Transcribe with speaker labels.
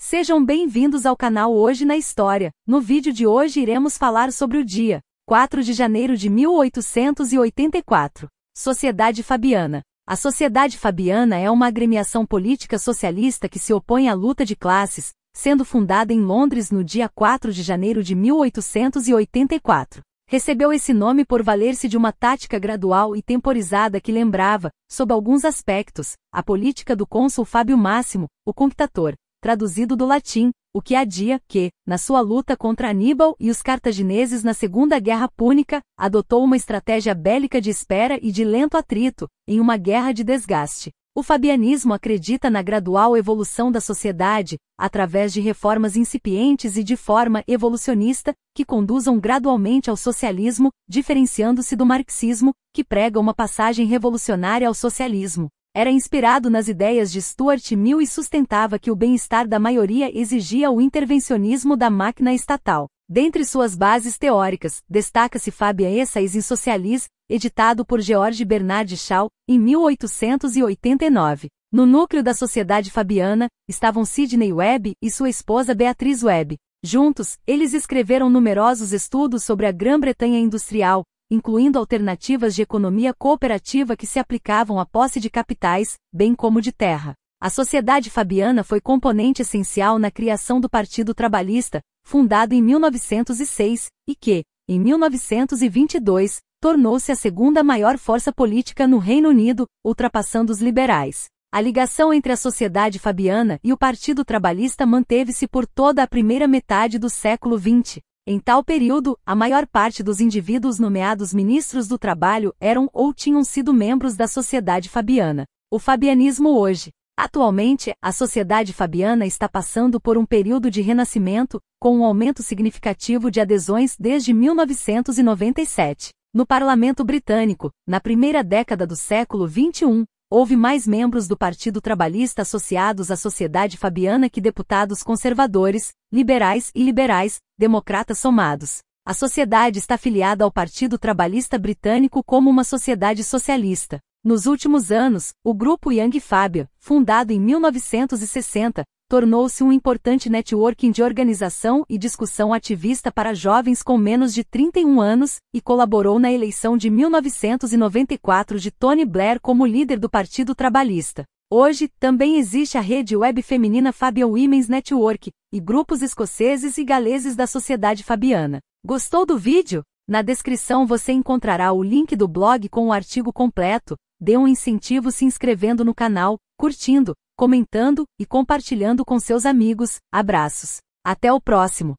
Speaker 1: Sejam bem-vindos ao canal Hoje na História. No vídeo de hoje iremos falar sobre o dia 4 de janeiro de 1884. Sociedade Fabiana. A Sociedade Fabiana é uma agremiação política socialista que se opõe à luta de classes, sendo fundada em Londres no dia 4 de janeiro de 1884. Recebeu esse nome por valer-se de uma tática gradual e temporizada que lembrava, sob alguns aspectos, a política do cônsul Fábio Máximo, o computador, traduzido do latim, o que adia que, na sua luta contra Aníbal e os cartagineses na Segunda Guerra Púnica, adotou uma estratégia bélica de espera e de lento atrito, em uma guerra de desgaste. O fabianismo acredita na gradual evolução da sociedade, através de reformas incipientes e de forma evolucionista, que conduzam gradualmente ao socialismo, diferenciando-se do marxismo, que prega uma passagem revolucionária ao socialismo. Era inspirado nas ideias de Stuart Mill e sustentava que o bem-estar da maioria exigia o intervencionismo da máquina estatal. Dentre suas bases teóricas, destaca-se Fabian Essays em Socialis, editado por George Bernard Shaw, em 1889. No núcleo da sociedade fabiana, estavam Sidney Webb e sua esposa Beatriz Webb. Juntos, eles escreveram numerosos estudos sobre a Grã-Bretanha industrial, incluindo alternativas de economia cooperativa que se aplicavam à posse de capitais, bem como de terra. A Sociedade Fabiana foi componente essencial na criação do Partido Trabalhista, fundado em 1906, e que, em 1922, tornou-se a segunda maior força política no Reino Unido, ultrapassando os liberais. A ligação entre a sociedade fabiana e o Partido Trabalhista manteve-se por toda a primeira metade do século XX. Em tal período, a maior parte dos indivíduos nomeados ministros do trabalho eram ou tinham sido membros da sociedade fabiana. O fabianismo hoje. Atualmente, a sociedade fabiana está passando por um período de renascimento, com um aumento significativo de adesões desde 1997. No parlamento britânico, na primeira década do século XXI, Houve mais membros do Partido Trabalhista associados à Sociedade Fabiana que deputados conservadores, liberais e liberais, democratas somados. A sociedade está afiliada ao Partido Trabalhista Britânico como uma sociedade socialista. Nos últimos anos, o grupo Young Fabian, fundado em 1960, tornou-se um importante networking de organização e discussão ativista para jovens com menos de 31 anos, e colaborou na eleição de 1994 de Tony Blair como líder do Partido Trabalhista. Hoje, também existe a rede web feminina Fabian Women's Network, e grupos escoceses e galeses da sociedade fabiana. Gostou do vídeo? Na descrição você encontrará o link do blog com o artigo completo, dê um incentivo se inscrevendo no canal, curtindo, comentando e compartilhando com seus amigos. Abraços. Até o próximo!